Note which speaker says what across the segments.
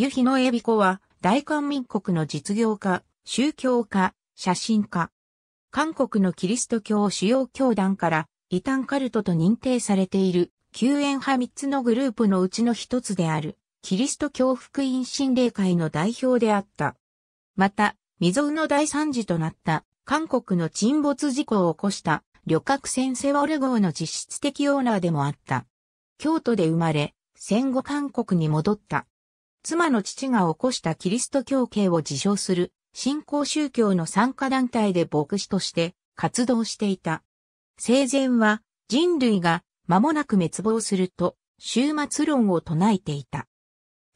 Speaker 1: 湯日野恵美子は、大韓民国の実業家、宗教家、写真家。韓国のキリスト教主要教団から、異端カルトと認定されている、救援派3つのグループのうちの一つである、キリスト教福音神霊会の代表であった。また、未曾有の大惨事となった、韓国の沈没事故を起こした、旅客船セワル号の実質的オーナーでもあった。京都で生まれ、戦後韓国に戻った。妻の父が起こしたキリスト教系を自称する、新興宗教の参加団体で牧師として活動していた。生前は人類が間もなく滅亡すると、終末論を唱えていた。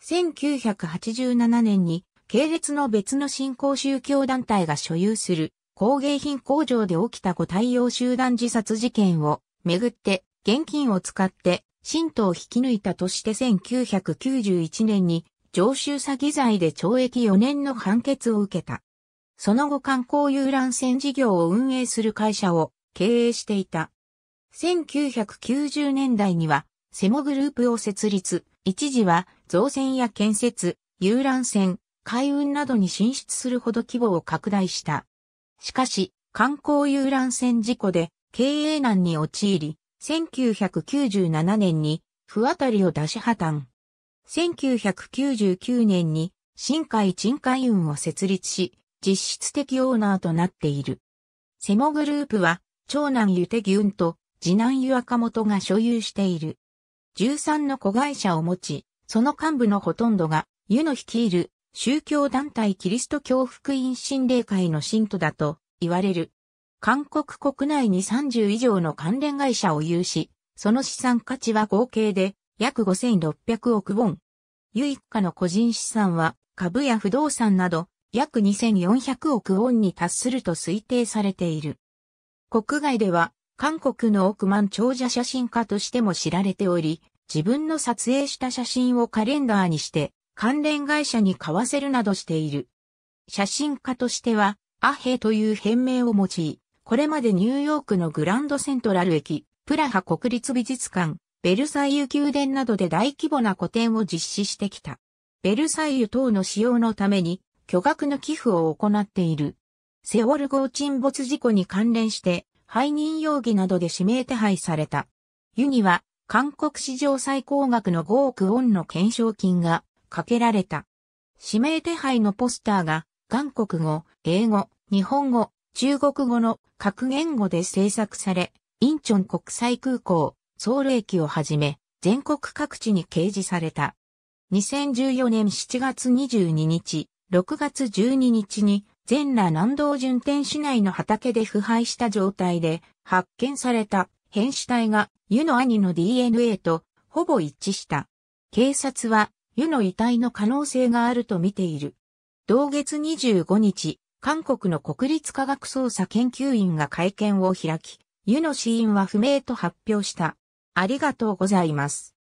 Speaker 1: 1987年に系列の別の新興宗教団体が所有する工芸品工場で起きたご対応集団自殺事件をめぐって現金を使って信徒を引き抜いたとして1991年に常習詐欺罪で懲役4年の判決を受けた。その後観光遊覧船事業を運営する会社を経営していた。1990年代には、セモグループを設立、一時は造船や建設、遊覧船、海運などに進出するほど規模を拡大した。しかし、観光遊覧船事故で経営難に陥り、1997年に不当たりを出し破綻。1999年に新海鎮海運を設立し、実質的オーナーとなっている。セモグループは、長男ユテギュンと次男ユアカモトが所有している。13の子会社を持ち、その幹部のほとんどが、ユの率いる宗教団体キリスト教福音神霊会の信徒だと言われる。韓国国内に30以上の関連会社を有し、その資産価値は合計で約5600億ウォン。ユイッカの個人資産は株や不動産など約2400億ウォンに達すると推定されている。国外では韓国の億万長者写真家としても知られており、自分の撮影した写真をカレンダーにして関連会社に買わせるなどしている。写真家としてはアヘという変名を用い、これまでニューヨークのグランドセントラル駅、プラハ国立美術館、ベルサイユ宮殿などで大規模な個展を実施してきた。ベルサイユ等の使用のために巨額の寄付を行っている。セオル号沈没事故に関連して背任容疑などで指名手配された。ユには韓国史上最高額の5億ウォンの懸賞金がかけられた。指名手配のポスターが韓国語、英語、日本語、中国語の各言語で制作され、インチョン国際空港、ソウル駅をはじめ、全国各地に掲示された。2014年7月22日、6月12日に、全羅南道順天市内の畑で腐敗した状態で発見された変死体が湯の兄の DNA とほぼ一致した。警察は湯の遺体の可能性があると見ている。同月25日、韓国の国立科学捜査研究院が会見を開き、湯の死因は不明と発表した。ありがとうございます。